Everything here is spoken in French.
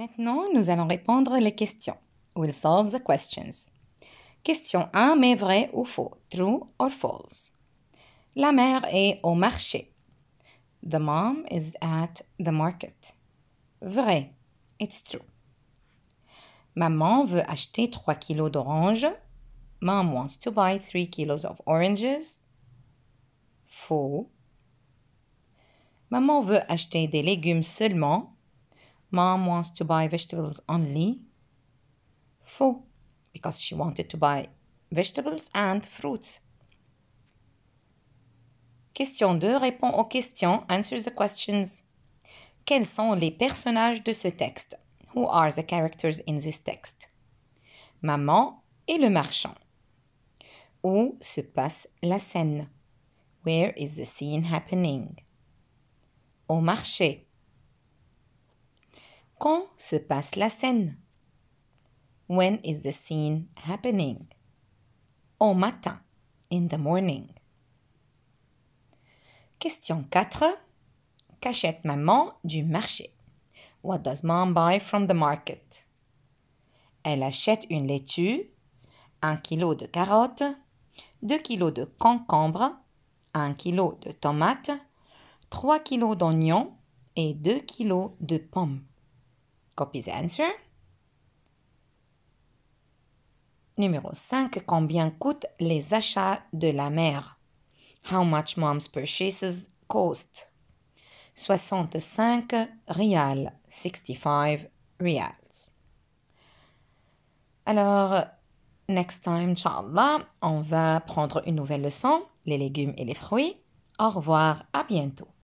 Maintenant, nous allons répondre les questions. We'll solve the questions. Question 1, mais vrai ou faux? True or false? La mère est au marché. The mom is at the market. Vrai. It's true. Maman veut acheter 3 kilos d'oranges. Mom wants to buy 3 kilos of oranges. Faux. Maman veut acheter des légumes seulement. Mom wants to buy vegetables only. Faux. because she wanted to buy vegetables and fruits. Question 2 répond aux questions. Answer the questions. Quels sont les personnages de ce texte? Who are the characters in this text? Maman et le marchand. Où se passe la scène? Where is the scene happening? Au marché. Quand se passe la scène? When is the scene happening? Au matin. In the morning. Question 4. Qu'achète maman du marché? What does mom buy from the market? Elle achète une laitue, un kilo de carottes, deux kilos de concombres, un kilo de tomates, trois kilos d'oignons et deux kilos de pommes. Copy answer. Numéro 5. Combien coûtent les achats de la mère? How much mom's purchases cost? 65 rials. 65 rials. Alors, next time, inshallah, on va prendre une nouvelle leçon, les légumes et les fruits. Au revoir, à bientôt.